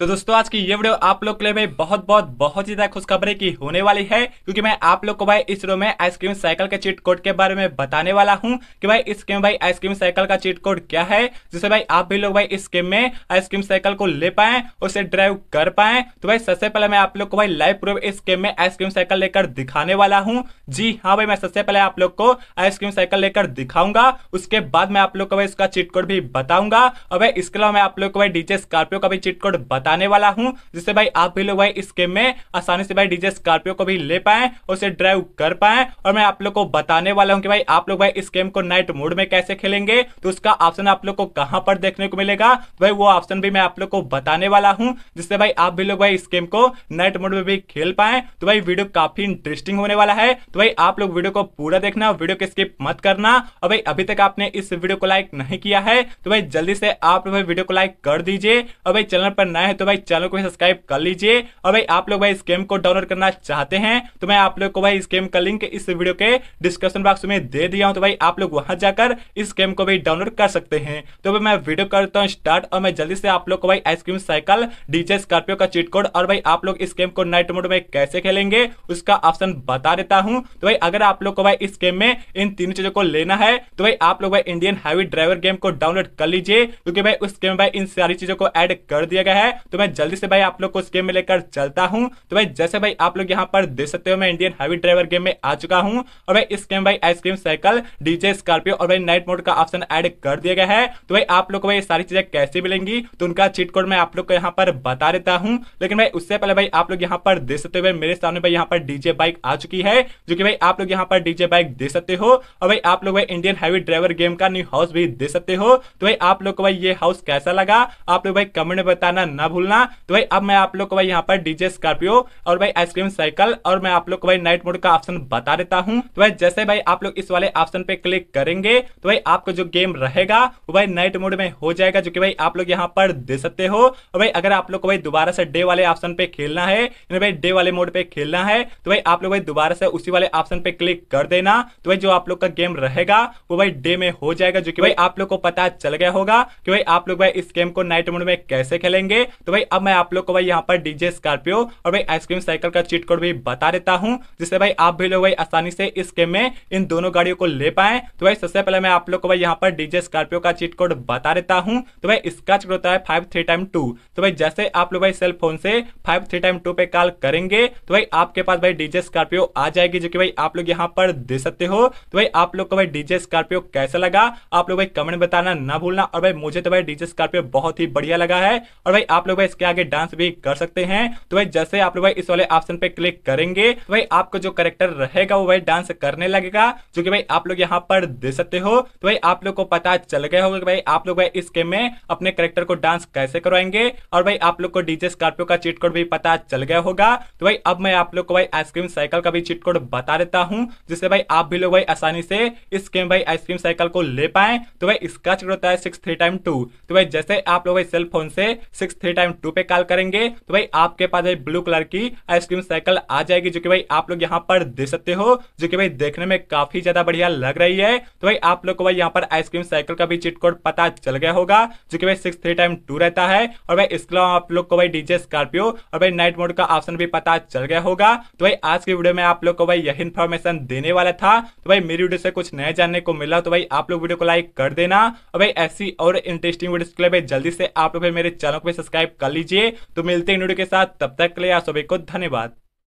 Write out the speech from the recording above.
तो दोस्तों आज की ये वीडियो आप लोग के लिए भाई बहुत बहुत बहुत ज्यादा खुशखबरी की होने वाली है क्योंकि मैं आप लोग को भाई इस रो में आइसक्रीम साइकिल के चीट कोड के बारे में बताने वाला हूं कि भाई इस गेम भाई आइसक्रीम साइकिल का चीट कोड क्या है जिससे भाई आप भी लोग भाई इस गेम में आइसक्रीम साइकिल को ले पाए उसे ड्राइव कर पाए तो भाई सबसे पहले मैं आप लोग को भाई लाइव प्रूफ इस गेम में आइसक्रीम साइकिल लेकर दिखाने वाला हूँ जी हाँ भाई मैं सबसे पहले आप लोग को आइसक्रीम साइकिल लेकर दिखाऊंगा उसके बाद मैं आप लोग को भाई इसका चीट कोड भी बताऊंगा और भाई इसके अलावा मैं आप लोग को भाई डीजे स्कॉर्पियो का भी चीट कोड बताने वाला हूँ जिससे भाई आप भी लोग भाई इस गेम में आसानी से भाई डीजे स्कॉर्पियो को भी ले पाए उसे ड्राइव कर पाए और मैं आप लोग को बताने वाला हूँ कि भाई आप लोग भाई इस गेम को नाइट मोड में कैसे खेलेंगे तो उसका ऑप्शन आप लोग को कहाँ पर देखने को मिलेगा भाई वो ऑप्शन भी मैं आप लोग को बताने वाला हूँ जिससे भाई आप भी लोग भाई इस गेम को नाइट मोड में भी खेल पाए तो भाई वीडियो काफी इंटरेस्टिंग होने वाला है तो भाई आप लोग वीडियो को पूरा देखना वीडियो को स्किप मत करना और भाई अभी तक आपने इस वीडियो को लाइक नहीं किया है तो भाई जल्दी से आप लोग भाई वीडियो को लाइक कर दीजिए और भाई चैनल पर नए तो भाई चैनल को सब्सक्राइब कर लीजिए और भाई आप लोग भाई इस गेम को डाउनलोड करना चाहते हैं तो मैं आप लोग को भाई इस गेम का लिंक इस वीडियो के डिस्क्रिप्शन बॉक्स में दे दिया हूँ तो भाई आप लोग वहां जाकर इस गेम को भाई डाउनलोड कर सकते हैं तो भाई मैं वीडियो करता हूँ स्टार्ट और मैं जल्दी से आप लोग को भाई आइसक्रीम साइकिल डीजे स्कॉर्पियो का चीट कोड और भाई आप लोग इस गेम को नाइट मोड में कैसे खेलेंगे उसका ऑप्शन बता देता हूँ तो भाई अगर आप लोग को भाई इस गेम में इन तीन चीजों को लेना है तो भाई आप लोग भाई इंडियन हाईवे ड्राइवर गेम को डाउनलोड कर लीजिए क्योंकि भाई उस गेम में भाई इन सारी चीजों को ऐड कर दिया गया है तो मैं जल्दी से भाई आप लोग को उस गेम में लेकर चलता हूँ तो भाई जैसे भाई आप लोग यहाँ पर देख सकते हो मैं इंडियन हैवी ड्राइवर गेम में आ चुका हूँ और भाई इस गेम भाई आइसक्रीम साइकिल डीजे स्कॉर्पियो और भाई नाइट मोड का ऑप्शन एड कर दिया गया है तो भाई आप लोग को भाई सारी चीजें कैसे मिलेंगी तो उनका चीट कोड मैं आप लोग को यहाँ पर बता देता हूँ लेकिन भाई उससे पहले भाई आप लोग यहाँ पर देख सकते हो मेरे सामने भाई यहाँ पर डीजे बाइक आ चुकी है जो कि भाई आप लोग यहाँ पर डीजे बाइक दे सकते हो और भाई आप लोग भाई इंडियन हैवी ड्राइवर गेम का न्यू हाउस भी दे सकते हो तो भाई आप लोग को भाई ये हाउस कैसा लगा आप लोग भाई कमेंट में बताना ना भूलना तो भाई अब मैं आप लोग को भाई यहाँ पर डीजे स्कॉर्पियो और भाई आइसक्रीम साइकिल और मैं आप लोग को भाई नाइट मोड का ऑप्शन बता देता हूँ तो भाई जैसे भाई आप लोग इस वाले ऑप्शन पे क्लिक करेंगे तो भाई आपको जो गेम रहेगा वो भाई नाइट मोड में हो जाएगा जो कि भाई आप लोग यहाँ पर दे सकते हो और भाई अगर आप लोग को भाई दोबारा से डे वाले ऑप्शन पे खेलना है भाई डे वाले मोड पे खेलना है तो भाई आप लोग भाई दोबारा से उसी वाले ऑप्शन पे क्लिक कर देना तो भाई जो आप लोग का गेम रहेगा वो भाई डे में हो जाएगा जो कि भाई आप लोग को पता चल गया होगा कि भाई आप लोग भाई इस गेम को नाइट मोड में कैसे खेलेंगे तो भाई अब मैं आप लोग को भाई यहाँ पर डीजे स्कॉर्पियो और भाई आइसक्रीम साइकिल का चीट कोड भी बता देता हूँ जिससे भाई आप भी लोग भाई आसानी से इस गेम में इन दोनों गाड़ियों को ले पाए तो भाई सबसे पहले मैं आप लोग को भाई यहाँ पर डीजे स्कॉर्पियो का चीट कोड बता देता हूँ तो भाई इसका चीट होता है फाइव थ्री टाइम टू तो भाई जैसे आप लोग भाई सेल फोन से फाइव थ्री टाइम टू पे कॉल करेंगे तो भाई आपके पास भाई डीजे स्कॉर्पियो आ जाएगी जो कि भाई आप लोग यहाँ पर दे सकते हो तो भाई आप लोग को भाई डीजे स्कॉर्पियो कैसा लगा आप लोग भाई कमेंट बताना ना भूलना और भाई मुझे तो भाई डीजे स्कॉर्पियो बहुत ही बढ़िया लगा है और भाई आप लोग लोग इसके आगे डांस भी कर सकते हैं तो भाई जैसे आप लोग भाई इस वाले ऑप्शन पे क्लिक करेंगे तो भाई आपको जो करेक्टर रहेगा वो भाई डांस करने लगेगा जो कि भाई आप लोग यहाँ पर दे सकते हो तो भाई आप लोग को पता चल गया होगा कि भाई आप लोग भाई इस गेम में अपने करेक्टर को डांस कैसे करवाएंगे और भाई आप लोग को डीजे स्कॉर्पियो का चीट कोड भी पता चल गया होगा तो भाई अब मैं आप लोग को भाई आइसक्रीम साइकिल का भी चीट कोड बता देता हूँ जिससे भाई आप भी लोग भाई आसानी से इस गेम भाई आइसक्रीम साइकिल को ले पाए तो भाई इसका चीट होता है सिक्स थ्री टाइम टू तो भाई जैसे आप लोग भाई सेल फोन से six three time time two पे कॉल करेंगे तो भाई आपके पास ब्लू कलर की आइसक्रीम साइकिल आ जाएगी जो कि भाई आप लोग यहाँ पर देख सकते हो जो कि भाई देखने में काफी ज्यादा बढ़िया लग रही है तो भाई आप लोग को भाई यहाँ पर आइसक्रीम साइकिल का भी चिट कोड पता चल गया होगा जो की भाई सिक्स थ्री टाइम टू रहता है और भाई इसके अलावा आप लोग को भाई डीजे स्कॉर्पियो और भाई नाइट मोड का ऑप्शन भी पता चल गया होगा तो भाई आज की वीडियो में आप लोग को भाई यही इन्फॉर्मेशन देने वाला था तो भाई मेरी वीडियो से कुछ नया जानने को मिला तो भाई आप लोग वीडियो को लाइक कर देना और भाई ऐसी और इंटरेस्टिंग वीडियो के लिए भाई जल्दी से आप लोग मेरे चैनल को सब्सक्राइब कर लीजिए तो मिलते हैं वीडियो के साथ तब तक के लिए आप सभी को धन्यवाद